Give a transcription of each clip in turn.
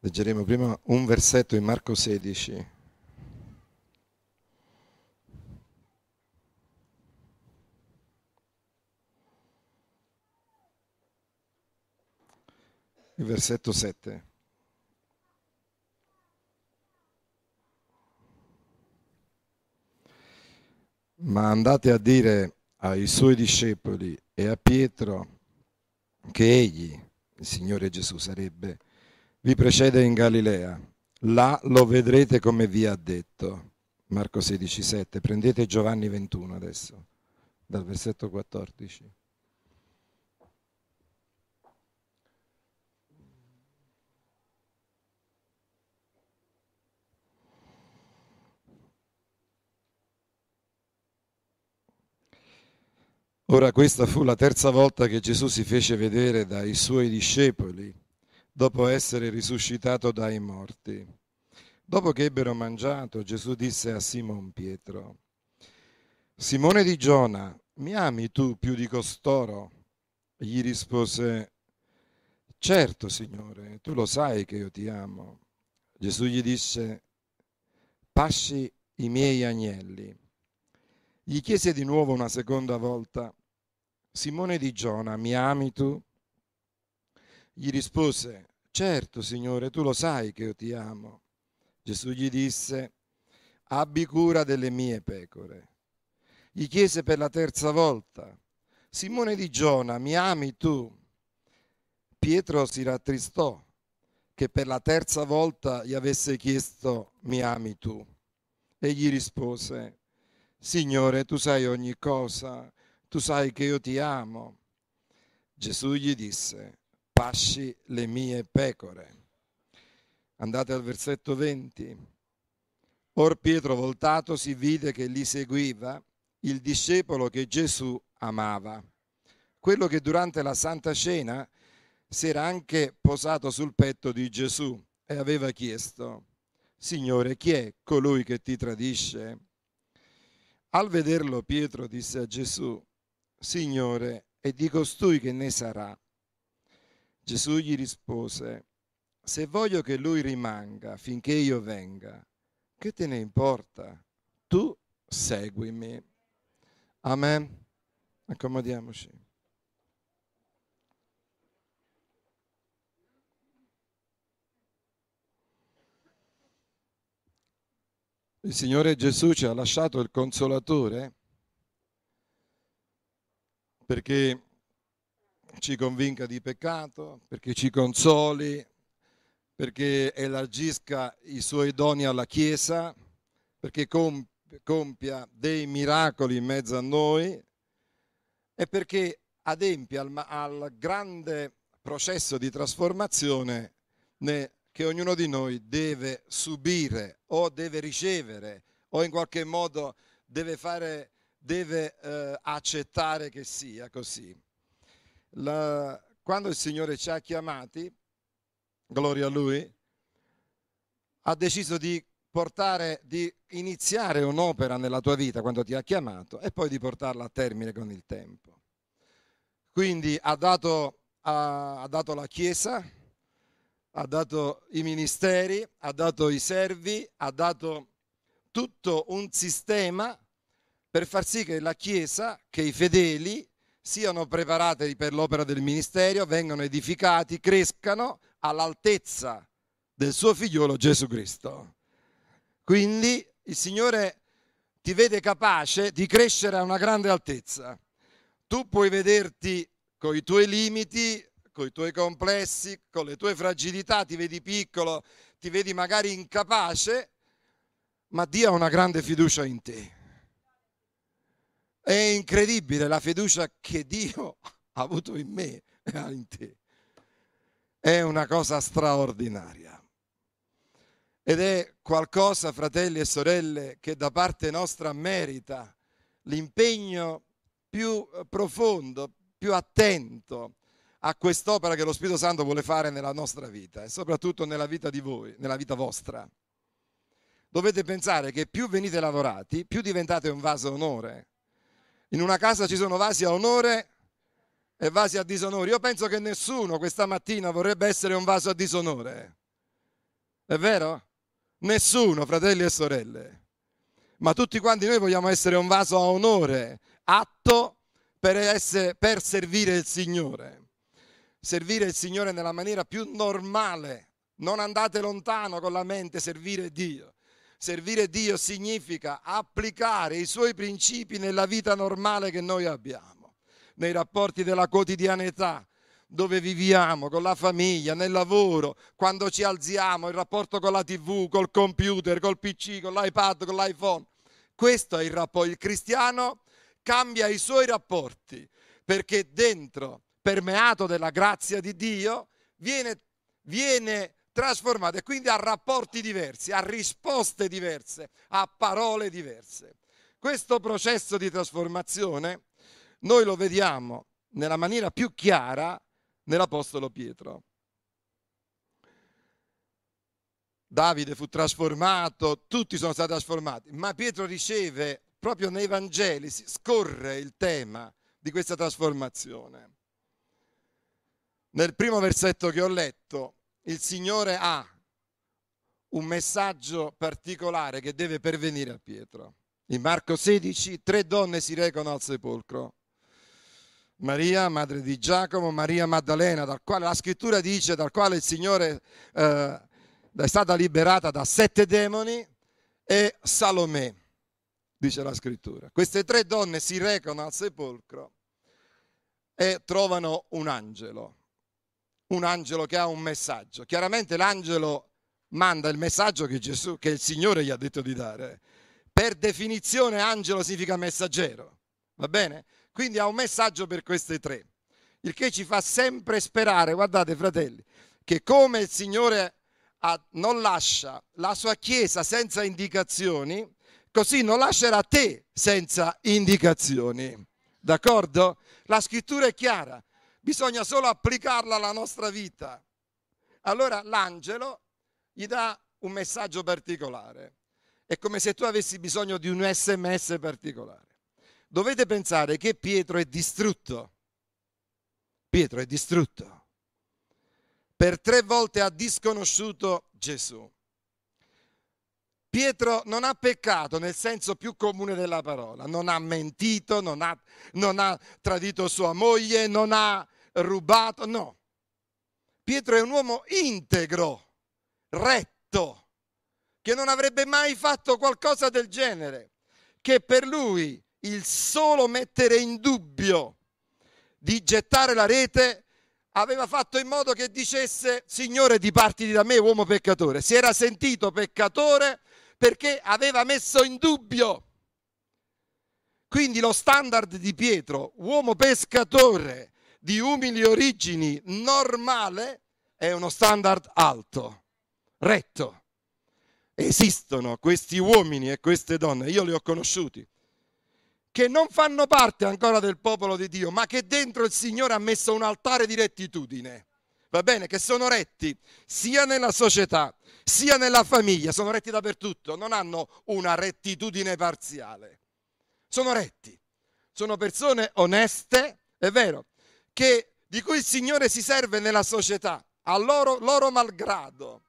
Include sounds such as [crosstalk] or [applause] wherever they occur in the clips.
Leggeremo prima un versetto in Marco 16. Il versetto 7. Ma andate a dire ai suoi discepoli e a Pietro che egli, il Signore Gesù, sarebbe vi precede in Galilea. Là lo vedrete come vi ha detto. Marco 16, 7. Prendete Giovanni 21 adesso, dal versetto 14. Ora questa fu la terza volta che Gesù si fece vedere dai suoi discepoli dopo essere risuscitato dai morti. Dopo che ebbero mangiato, Gesù disse a Simon Pietro, Simone di Giona, mi ami tu più di costoro? Gli rispose, certo Signore, tu lo sai che io ti amo. Gesù gli disse, pasci i miei agnelli. Gli chiese di nuovo una seconda volta, Simone di Giona, mi ami tu? Gli rispose, certo Signore, tu lo sai che io ti amo. Gesù gli disse, abbi cura delle mie pecore. Gli chiese per la terza volta, Simone di Giona, mi ami tu? Pietro si rattristò che per la terza volta gli avesse chiesto, mi ami tu? E gli rispose, Signore, tu sai ogni cosa, tu sai che io ti amo. Gesù gli disse, pasci le mie pecore. Andate al versetto 20. Or Pietro voltato si vide che li seguiva il discepolo che Gesù amava, quello che durante la Santa Cena si era anche posato sul petto di Gesù e aveva chiesto, Signore, chi è colui che ti tradisce? Al vederlo Pietro disse a Gesù, Signore, e di costui che ne sarà, Gesù gli rispose, se voglio che lui rimanga finché io venga, che te ne importa? Tu seguimi. Amen. Accomodiamoci. Il Signore Gesù ci ha lasciato il consolatore perché ci convinca di peccato, perché ci consoli, perché elargisca i suoi doni alla Chiesa, perché compia dei miracoli in mezzo a noi e perché adempia al, al grande processo di trasformazione che ognuno di noi deve subire o deve ricevere o in qualche modo deve, fare, deve eh, accettare che sia così la, quando il Signore ci ha chiamati, gloria a Lui, ha deciso di portare, di iniziare un'opera nella tua vita quando ti ha chiamato e poi di portarla a termine con il tempo. Quindi ha dato, ha, ha dato la Chiesa, ha dato i ministeri, ha dato i servi, ha dato tutto un sistema per far sì che la Chiesa, che i fedeli siano preparate per l'opera del ministero, vengano edificati, crescano all'altezza del suo figliolo Gesù Cristo. Quindi il Signore ti vede capace di crescere a una grande altezza. Tu puoi vederti con i tuoi limiti, con i tuoi complessi, con le tue fragilità, ti vedi piccolo, ti vedi magari incapace, ma Dio ha una grande fiducia in te. È incredibile la fiducia che Dio ha avuto in me e ha in te. È una cosa straordinaria. Ed è qualcosa, fratelli e sorelle, che da parte nostra merita l'impegno più profondo, più attento a quest'opera che lo Spirito Santo vuole fare nella nostra vita e soprattutto nella vita di voi, nella vita vostra. Dovete pensare che più venite lavorati, più diventate un vaso onore in una casa ci sono vasi a onore e vasi a disonore. Io penso che nessuno questa mattina vorrebbe essere un vaso a disonore. È vero? Nessuno, fratelli e sorelle. Ma tutti quanti noi vogliamo essere un vaso a onore, atto per, essere, per servire il Signore. Servire il Signore nella maniera più normale. Non andate lontano con la mente, servire Dio. Servire Dio significa applicare i suoi principi nella vita normale che noi abbiamo, nei rapporti della quotidianità, dove viviamo, con la famiglia, nel lavoro, quando ci alziamo, il rapporto con la tv, col computer, col pc, con l'iPad, con l'iPhone. Questo è il rapporto. Il cristiano cambia i suoi rapporti perché dentro, permeato della grazia di Dio, viene, viene trasformate, quindi a rapporti diversi, a risposte diverse, a parole diverse. Questo processo di trasformazione noi lo vediamo nella maniera più chiara nell'Apostolo Pietro. Davide fu trasformato, tutti sono stati trasformati, ma Pietro riceve proprio nei Vangeli, scorre il tema di questa trasformazione. Nel primo versetto che ho letto, il Signore ha un messaggio particolare che deve pervenire a Pietro. In Marco 16 tre donne si recano al sepolcro. Maria, madre di Giacomo, Maria Maddalena, dal quale la scrittura dice, dal quale il Signore eh, è stata liberata da sette demoni, e Salomè, dice la scrittura. Queste tre donne si recano al sepolcro e trovano un angelo un angelo che ha un messaggio. Chiaramente l'angelo manda il messaggio che, Gesù, che il Signore gli ha detto di dare. Per definizione angelo significa messaggero, va bene? Quindi ha un messaggio per queste tre, il che ci fa sempre sperare, guardate fratelli, che come il Signore ha, non lascia la sua Chiesa senza indicazioni, così non lascerà te senza indicazioni. D'accordo? La scrittura è chiara, bisogna solo applicarla alla nostra vita. Allora l'angelo gli dà un messaggio particolare. È come se tu avessi bisogno di un sms particolare. Dovete pensare che Pietro è distrutto. Pietro è distrutto. Per tre volte ha disconosciuto Gesù. Pietro non ha peccato nel senso più comune della parola, non ha mentito, non ha, non ha tradito sua moglie, non ha rubato, no. Pietro è un uomo integro, retto, che non avrebbe mai fatto qualcosa del genere, che per lui il solo mettere in dubbio di gettare la rete aveva fatto in modo che dicesse Signore dipartiti da me uomo peccatore. Si era sentito peccatore perché aveva messo in dubbio. Quindi lo standard di Pietro, uomo pescatore, di umili origini normale è uno standard alto, retto. Esistono questi uomini e queste donne, io li ho conosciuti, che non fanno parte ancora del popolo di Dio, ma che dentro il Signore ha messo un altare di rettitudine. Va bene? Che sono retti sia nella società, sia nella famiglia, sono retti dappertutto, non hanno una rettitudine parziale. Sono retti, sono persone oneste, è vero, che, di cui il Signore si serve nella società, a loro, loro malgrado.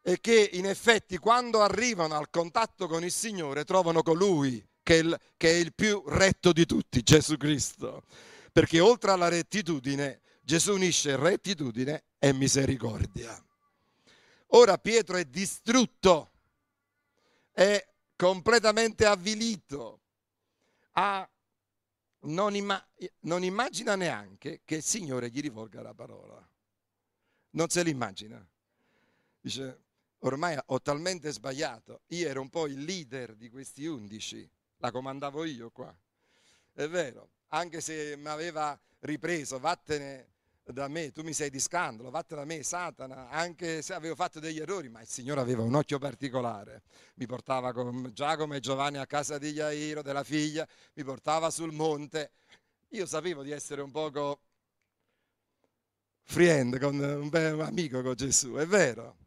E che in effetti quando arrivano al contatto con il Signore trovano colui che è il, che è il più retto di tutti, Gesù Cristo. Perché oltre alla rettitudine Gesù unisce rettitudine e misericordia. Ora Pietro è distrutto, è completamente avvilito, ha non, imma- non immagina neanche che il Signore gli rivolga la parola. Non se l'immagina. Dice, ormai ho talmente sbagliato, io ero un po' il leader di questi undici, la comandavo io qua. È vero, anche se mi aveva ripreso, vattene da me, tu mi sei di scandalo, vattene da me, Satana, anche se avevo fatto degli errori, ma il Signore aveva un occhio particolare, mi portava con Giacomo e Giovanni a casa di Iairo, della figlia, mi portava sul monte, io sapevo di essere un poco friend con un bel amico con Gesù, è vero,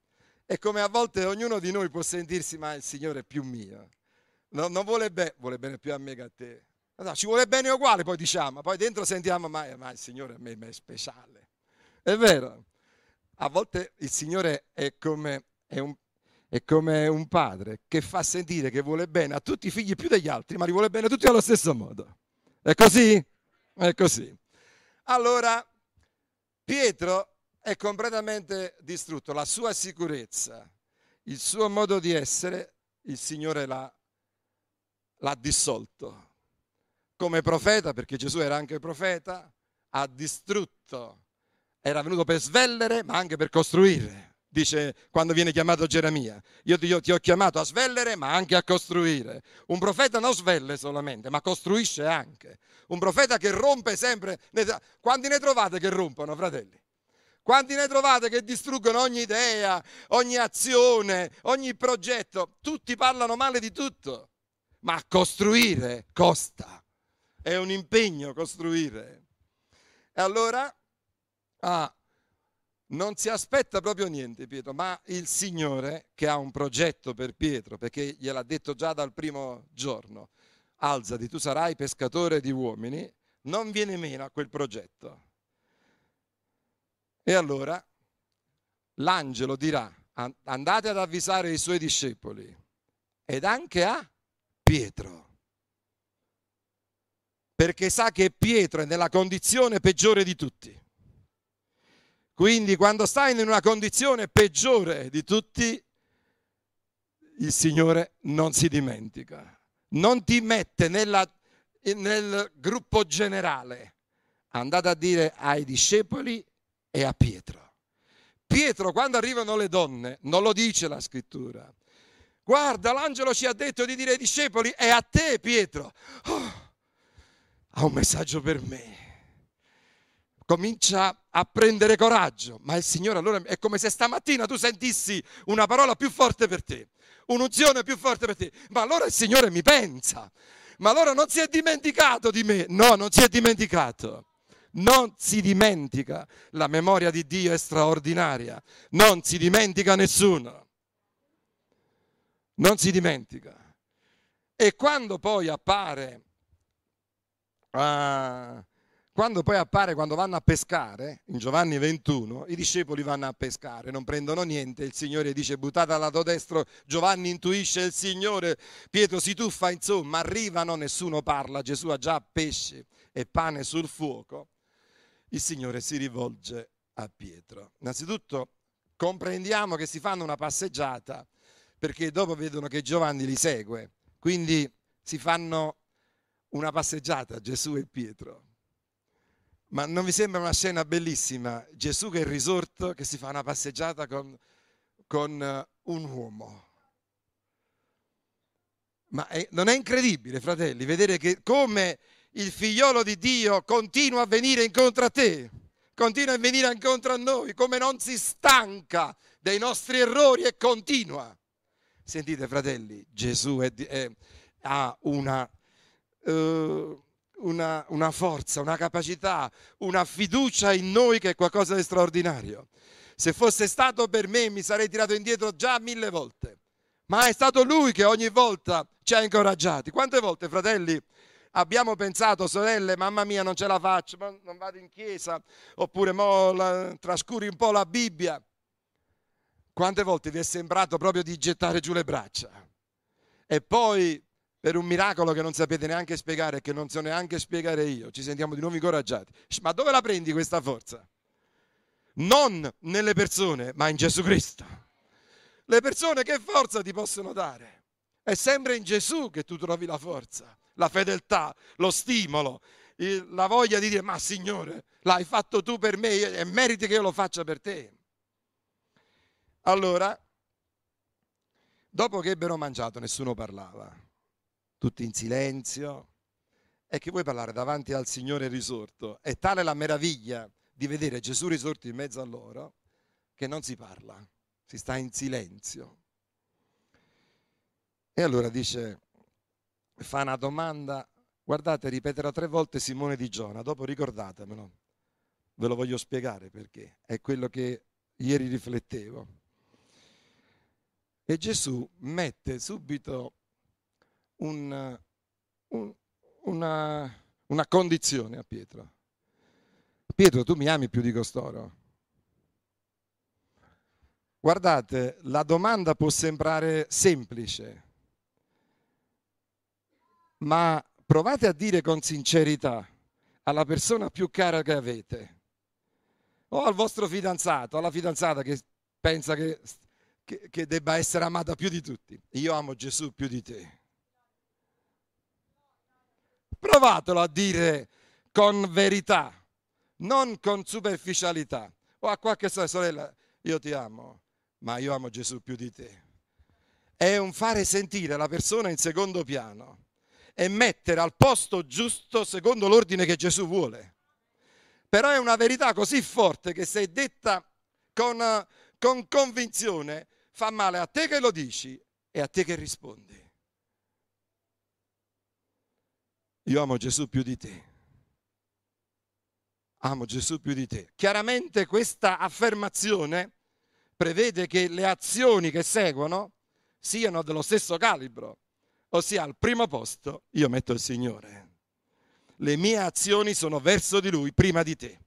e come a volte ognuno di noi può sentirsi, ma il Signore è più mio, non, non vuole, be- vuole bene più a me che a te, No, ci vuole bene uguale, poi diciamo, ma poi dentro sentiamo, ma, ma il Signore a me, ma è speciale. È vero, a volte il Signore è come, è, un, è come, un, padre che fa sentire che vuole bene a tutti i figli più degli altri, ma li vuole bene a tutti allo stesso modo. È così? È così. Allora, Pietro è completamente distrutto, la sua sicurezza, il suo modo di essere, il Signore l'ha, l'ha dissolto come profeta, perché Gesù era anche profeta, ha distrutto, era venuto per svellere ma anche per costruire, dice quando viene chiamato Geremia. Io ti, io ti ho chiamato a svellere ma anche a costruire. Un profeta non svelle solamente, ma costruisce anche. Un profeta che rompe sempre. Quanti ne trovate che rompono, fratelli? Quanti ne trovate che distruggono ogni idea, ogni azione, ogni progetto? Tutti parlano male di tutto, ma costruire costa è un impegno costruire. E allora ah, non si aspetta proprio niente Pietro, ma il Signore che ha un progetto per Pietro, perché gliel'ha detto già dal primo giorno, alzati, tu sarai pescatore di uomini, non viene meno a quel progetto. E allora l'angelo dirà, andate ad avvisare i suoi discepoli ed anche a Pietro perché sa che Pietro è nella condizione peggiore di tutti. Quindi quando stai in una condizione peggiore di tutti, il Signore non si dimentica, non ti mette nella, nel gruppo generale. Andate a dire ai discepoli e a Pietro. Pietro quando arrivano le donne, non lo dice la scrittura. Guarda, l'angelo ci ha detto di dire ai discepoli è a te Pietro. Oh, ha un messaggio per me. Comincia a prendere coraggio, ma il Signore allora è come se stamattina tu sentissi una parola più forte per te, un'unzione più forte per te, ma allora il Signore mi pensa, ma allora non si è dimenticato di me, no, non si è dimenticato non si dimentica, la memoria di Dio è straordinaria, non si dimentica nessuno, non si dimentica. E quando poi appare uh, quando poi appare, quando vanno a pescare, in Giovanni 21, i discepoli vanno a pescare, non prendono niente, il Signore dice buttate al lato destro, Giovanni intuisce il Signore, Pietro si tuffa, insomma arrivano, nessuno parla, Gesù ha già pesce e pane sul fuoco, il Signore si rivolge a Pietro. Innanzitutto comprendiamo che si fanno una passeggiata perché dopo vedono che Giovanni li segue, quindi si fanno una passeggiata Gesù e Pietro. Ma non vi sembra una scena bellissima? Gesù che è risorto, che si fa una passeggiata con, con eh, un uomo. Ma è, non è incredibile, fratelli, vedere che come il figliolo di Dio continua a venire incontro a te, continua a venire incontro a noi, come non si stanca dei nostri errori e continua. Sentite, fratelli, Gesù è, è, ha una eh, una, una forza, una capacità, una fiducia in noi che è qualcosa di straordinario. Se fosse stato per me mi sarei tirato indietro già mille volte, ma è stato lui che ogni volta ci ha incoraggiati. Quante volte, fratelli, abbiamo pensato, sorelle, mamma mia, non ce la faccio, non vado in chiesa, oppure mo la, trascuri un po' la Bibbia. Quante volte vi è sembrato proprio di gettare giù le braccia? E poi per un miracolo che non sapete neanche spiegare e che non so neanche spiegare io. Ci sentiamo di nuovo incoraggiati. Ma dove la prendi questa forza? Non nelle persone, ma in Gesù Cristo. Le persone che forza ti possono dare? È sempre in Gesù che tu trovi la forza, la fedeltà, lo stimolo, la voglia di dire ma Signore, l'hai fatto tu per me e meriti che io lo faccia per te. Allora, dopo che ebbero mangiato, nessuno parlava tutti in silenzio, è che vuoi parlare davanti al Signore risorto. È tale la meraviglia di vedere Gesù risorto in mezzo a loro che non si parla, si sta in silenzio. E allora dice, fa una domanda, guardate, ripeterò tre volte Simone di Giona, dopo ricordatemelo, ve lo voglio spiegare perché, è quello che ieri riflettevo. E Gesù mette subito un, un, una, una condizione a Pietro. Pietro, tu mi ami più di costoro. Guardate, la domanda può sembrare semplice, ma provate a dire con sincerità alla persona più cara che avete, o al vostro fidanzato, alla fidanzata che pensa che, che, che debba essere amata più di tutti. Io amo Gesù più di te. Provatelo a dire con verità, non con superficialità. O a qualche sorella, io ti amo, ma io amo Gesù più di te. È un fare sentire la persona in secondo piano e mettere al posto giusto secondo l'ordine che Gesù vuole. Però è una verità così forte che se è detta con, con convinzione fa male a te che lo dici e a te che rispondi. io amo Gesù più di te. Amo Gesù più di te. Chiaramente questa affermazione prevede che le azioni che seguono siano dello stesso calibro, ossia al primo posto io metto il Signore. Le mie azioni sono verso di Lui prima di te,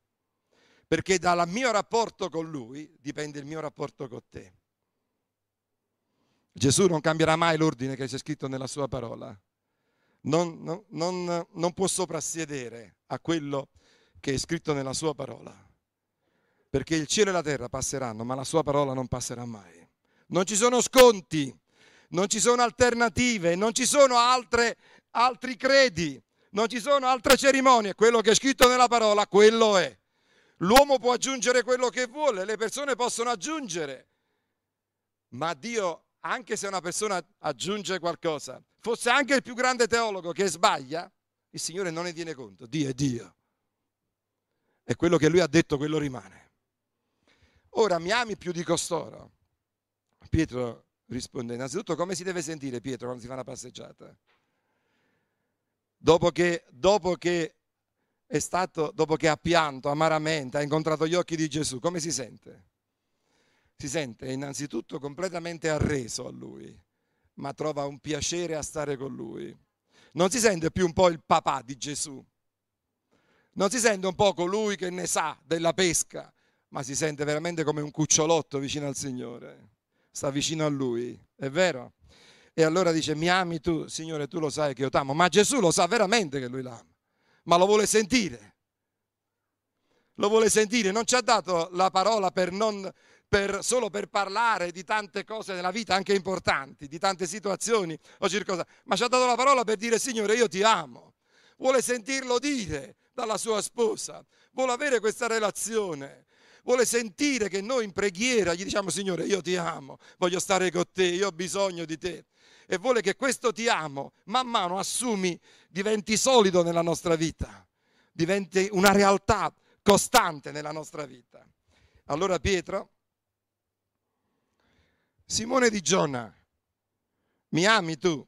perché dal mio rapporto con Lui dipende il mio rapporto con te. Gesù non cambierà mai l'ordine che c'è scritto nella sua parola non, non, non, non può soprassiedere a quello che è scritto nella sua parola. Perché il cielo e la terra passeranno, ma la sua parola non passerà mai. Non ci sono sconti, non ci sono alternative, non ci sono altre, altri credi, non ci sono altre cerimonie. Quello che è scritto nella parola, quello è. L'uomo può aggiungere quello che vuole, le persone possono aggiungere, ma Dio, anche se una persona aggiunge qualcosa, fosse anche il più grande teologo che sbaglia, il Signore non ne tiene conto. Dio è Dio. E quello che lui ha detto, quello rimane. Ora mi ami più di costoro. Pietro risponde innanzitutto come si deve sentire Pietro quando si fa una passeggiata? Dopo che, dopo che è stato, dopo che ha pianto amaramente, ha incontrato gli occhi di Gesù, come si sente? Si sente innanzitutto completamente arreso a lui ma trova un piacere a stare con lui. Non si sente più un po' il papà di Gesù. Non si sente un po' colui che ne sa della pesca, ma si sente veramente come un cucciolotto vicino al Signore. Sta vicino a lui, è vero? E allora dice, mi ami tu, Signore, tu lo sai che io t'amo. Ma Gesù lo sa veramente che lui l'ama, ma lo vuole sentire. Lo vuole sentire, non ci ha dato la parola per non per, solo per parlare di tante cose della vita, anche importanti, di tante situazioni o circostanze, ma ci ha dato la parola per dire Signore io ti amo. Vuole sentirlo dire dalla sua sposa, vuole avere questa relazione vuole sentire che noi in preghiera gli diciamo Signore io ti amo, voglio stare con te, io ho bisogno di te e vuole che questo ti amo man mano assumi, diventi solido nella nostra vita, diventi una realtà costante nella nostra vita. Allora Pietro Simone di Giona, mi ami tu?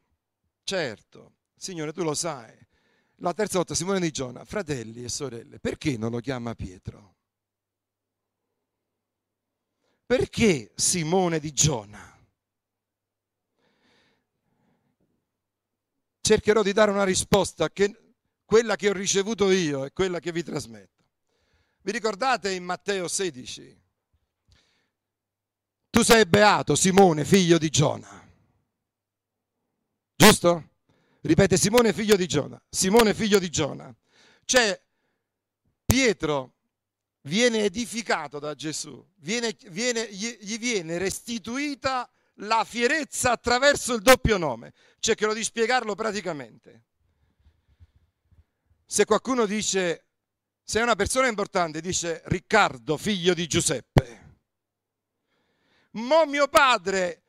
Certo, Signore, tu lo sai. La terza volta Simone di Giona, fratelli e sorelle, perché non lo chiama Pietro? Perché Simone di Giona? Cercherò di dare una risposta che quella che ho ricevuto io è quella che vi trasmetto. Vi ricordate in Matteo 16? tu sei beato Simone, figlio di Giona. Giusto? Ripete Simone, figlio di Giona. Simone, figlio di Giona. Cioè, Pietro viene edificato da Gesù, viene, viene, gli, gli, viene restituita la fierezza attraverso il doppio nome. Cercherò di spiegarlo praticamente. Se qualcuno dice, se è una persona importante, dice Riccardo, figlio di Giuseppe Mo mio padre,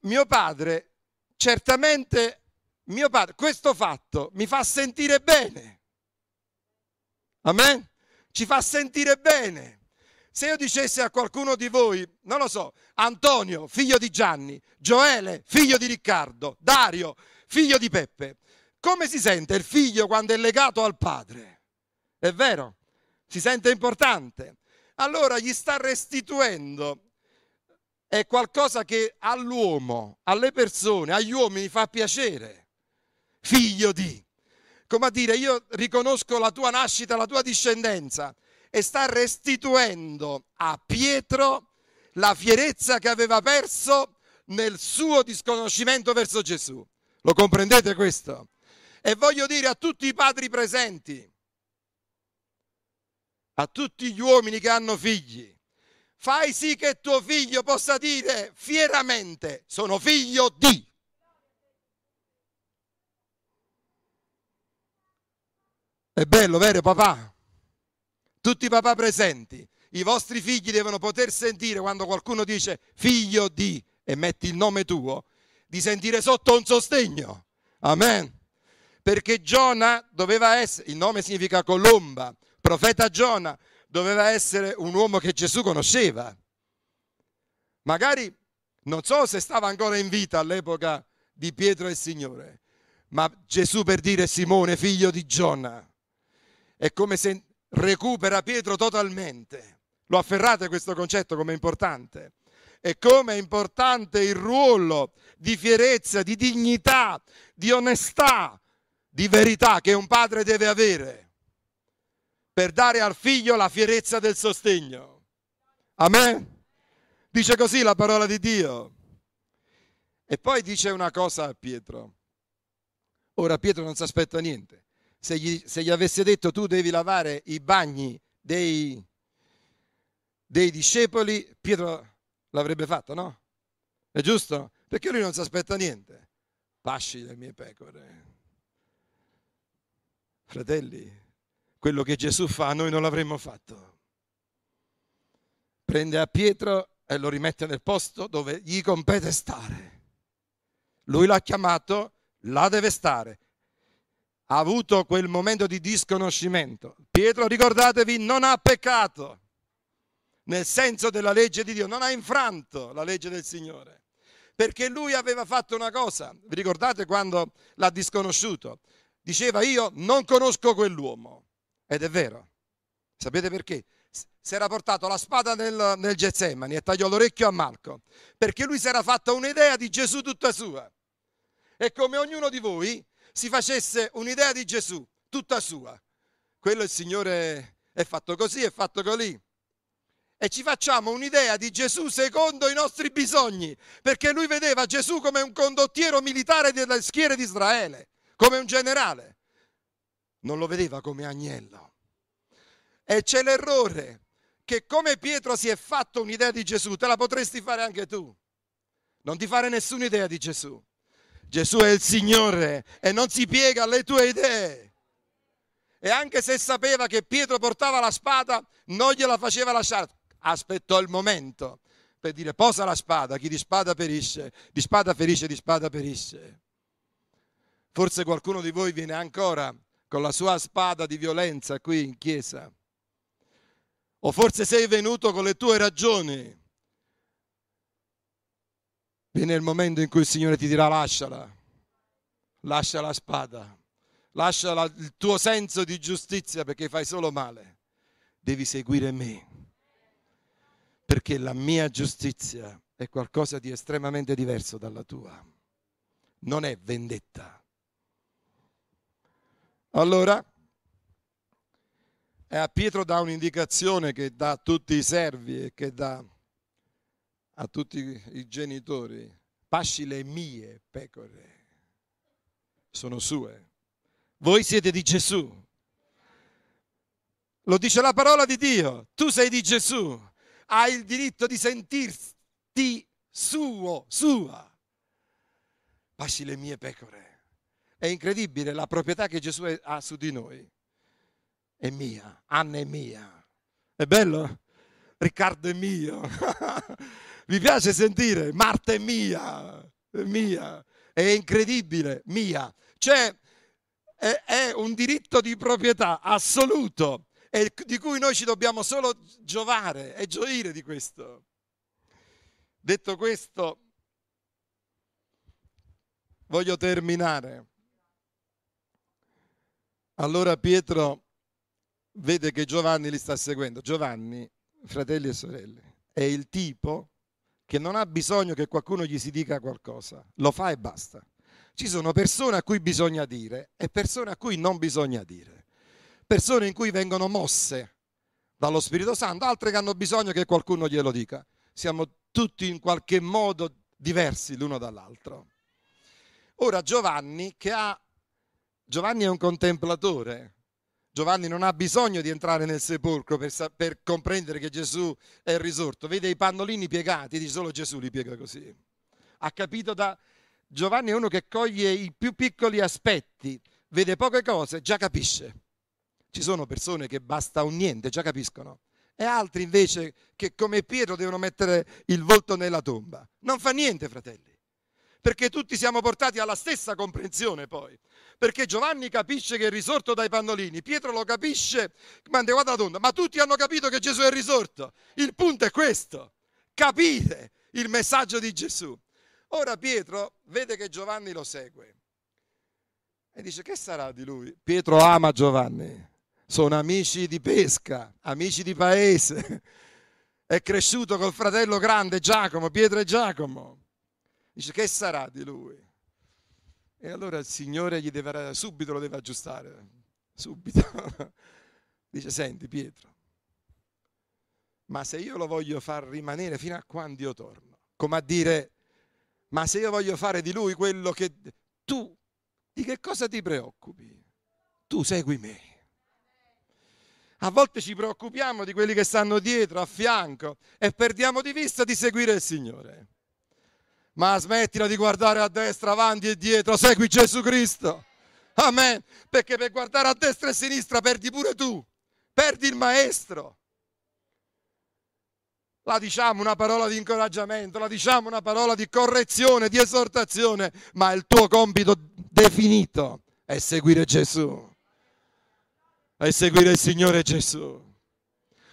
mio padre, certamente mio padre, questo fatto mi fa sentire bene. Amen? Ci fa sentire bene. Se io dicessi a qualcuno di voi, non lo so, Antonio, figlio di Gianni, Gioele, figlio di Riccardo, Dario, figlio di Peppe, come si sente il figlio quando è legato al padre? È vero? Si sente importante. Allora gli sta restituendo è qualcosa che all'uomo, alle persone, agli uomini fa piacere. Figlio di, come a dire, io riconosco la tua nascita, la tua discendenza e sta restituendo a Pietro la fierezza che aveva perso nel suo disconoscimento verso Gesù. Lo comprendete questo? E voglio dire a tutti i padri presenti, a tutti gli uomini che hanno figli, Fai sì che tuo figlio possa dire fieramente, sono figlio di. È bello, vero papà? Tutti i papà presenti, i vostri figli devono poter sentire quando qualcuno dice figlio di e metti il nome tuo, di sentire sotto un sostegno. Amen. Perché Giona doveva essere, il nome significa colomba, profeta Giona doveva essere un uomo che Gesù conosceva. Magari non so se stava ancora in vita all'epoca di Pietro e il Signore, ma Gesù per dire Simone, figlio di Giona, è come se recupera Pietro totalmente. Lo afferrate questo concetto come importante. E come è importante il ruolo di fierezza, di dignità, di onestà, di verità che un padre deve avere per dare al figlio la fierezza del sostegno. Amen? Dice così la parola di Dio. E poi dice una cosa a Pietro. Ora Pietro non si aspetta niente. Se gli, se gli avesse detto tu devi lavare i bagni dei, dei discepoli, Pietro l'avrebbe fatto, no? È giusto? Perché lui non si aspetta niente. Pasci le mie pecore. Fratelli, quello che Gesù fa noi non l'avremmo fatto. Prende a Pietro e lo rimette nel posto dove gli compete stare. Lui l'ha chiamato, là deve stare. Ha avuto quel momento di disconoscimento. Pietro, ricordatevi, non ha peccato nel senso della legge di Dio, non ha infranto la legge del Signore, perché lui aveva fatto una cosa, vi ricordate quando l'ha disconosciuto? Diceva io non conosco quell'uomo, ed è vero. Sapete perché? Si era portato la spada nel, nel Getsemani e tagliò l'orecchio a Marco, perché lui si era fatta un'idea di Gesù tutta sua. E come ognuno di voi si facesse un'idea di Gesù tutta sua. Quello il Signore è fatto così, è fatto così. E ci facciamo un'idea di Gesù secondo i nostri bisogni, perché lui vedeva Gesù come un condottiero militare delle schiere di Israele, come un generale non lo vedeva come agnello. E c'è l'errore che come Pietro si è fatto un'idea di Gesù, te la potresti fare anche tu. Non ti fare nessuna idea di Gesù. Gesù è il Signore e non si piega alle tue idee. E anche se sapeva che Pietro portava la spada, non gliela faceva lasciare. Aspettò il momento per dire posa la spada, chi di spada perisce, di spada ferisce, di spada perisce. Forse qualcuno di voi viene ancora con la sua spada di violenza qui in chiesa. O forse sei venuto con le tue ragioni. Viene il momento in cui il Signore ti dirà lasciala, lascia la spada, lascia il tuo senso di giustizia perché fai solo male. Devi seguire me, perché la mia giustizia è qualcosa di estremamente diverso dalla tua. Non è vendetta allora, Pietro dà un'indicazione che dà a tutti i servi e che dà a tutti i genitori. Pasci le mie pecore, sono sue. Voi siete di Gesù. Lo dice la parola di Dio. Tu sei di Gesù. Hai il diritto di sentirti suo, sua. Pasci le mie pecore. È incredibile la proprietà che Gesù ha su di noi. È mia, Anna è mia. È bello? Riccardo è mio. Vi [laughs] piace sentire? Marta è mia, è mia. È incredibile, mia. Cioè, è, è un diritto di proprietà assoluto e di cui noi ci dobbiamo solo giovare e gioire di questo. Detto questo, voglio terminare allora Pietro vede che Giovanni li sta seguendo. Giovanni, fratelli e sorelle, è il tipo che non ha bisogno che qualcuno gli si dica qualcosa, lo fa e basta. Ci sono persone a cui bisogna dire e persone a cui non bisogna dire, persone in cui vengono mosse dallo Spirito Santo, altre che hanno bisogno che qualcuno glielo dica. Siamo tutti in qualche modo diversi l'uno dall'altro. Ora Giovanni, che ha Giovanni è un contemplatore. Giovanni non ha bisogno di entrare nel sepolcro per, per comprendere che Gesù è risorto. Vede i pannolini piegati, dice solo Gesù li piega così. Ha capito da... Giovanni è uno che coglie i più piccoli aspetti, vede poche cose, già capisce. Ci sono persone che basta un niente, già capiscono e altri invece che come Pietro devono mettere il volto nella tomba. Non fa niente, fratelli perché tutti siamo portati alla stessa comprensione poi. Perché Giovanni capisce che è risorto dai pannolini, Pietro lo capisce, la tonda, ma tutti hanno capito che Gesù è risorto. Il punto è questo, capite il messaggio di Gesù. Ora Pietro vede che Giovanni lo segue e dice che sarà di lui? Pietro ama Giovanni, sono amici di pesca, amici di paese, [laughs] è cresciuto col fratello grande Giacomo, Pietro e Giacomo. Dice, che sarà di lui? E allora il Signore gli deve, subito lo deve aggiustare, subito. [laughs] Dice, senti Pietro, ma se io lo voglio far rimanere fino a quando io torno, come a dire, ma se io voglio fare di lui quello che... Tu, di che cosa ti preoccupi? Tu segui me. A volte ci preoccupiamo di quelli che stanno dietro, a fianco, e perdiamo di vista di seguire il Signore. Ma smettila di guardare a destra, avanti e dietro, segui Gesù Cristo. Amen. Perché per guardare a destra e a sinistra perdi pure tu, perdi il maestro. La diciamo una parola di incoraggiamento, la diciamo una parola di correzione, di esortazione, ma il tuo compito definito è seguire Gesù. È seguire il Signore Gesù.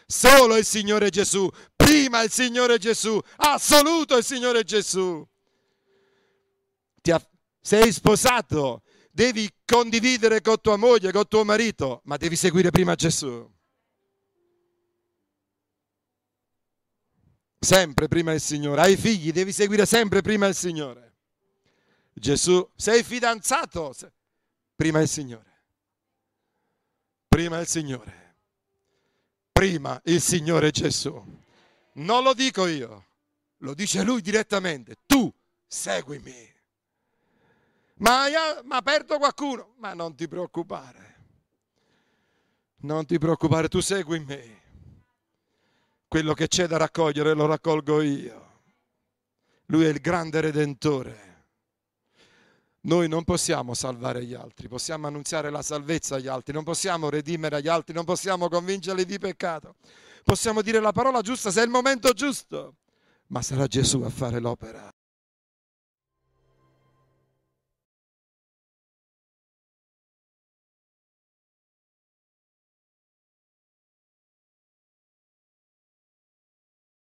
Solo il Signore Gesù, prima il Signore Gesù, assoluto il Signore Gesù sei sposato, devi condividere con tua moglie, con tuo marito, ma devi seguire prima Gesù. Sempre prima il Signore. Hai figli, devi seguire sempre prima il Signore. Gesù, sei fidanzato, prima il Signore. Prima il Signore. Prima il Signore Gesù. Non lo dico io, lo dice Lui direttamente. Tu seguimi. Ma, ha aperto qualcuno. Ma non ti preoccupare. Non ti preoccupare, tu segui me. Quello che c'è da raccogliere lo raccolgo io. Lui è il grande redentore. Noi non possiamo salvare gli altri, possiamo annunziare la salvezza agli altri, non possiamo redimere agli altri, non possiamo convincerli di peccato. Possiamo dire la parola giusta se è il momento giusto, ma sarà Gesù a fare l'opera.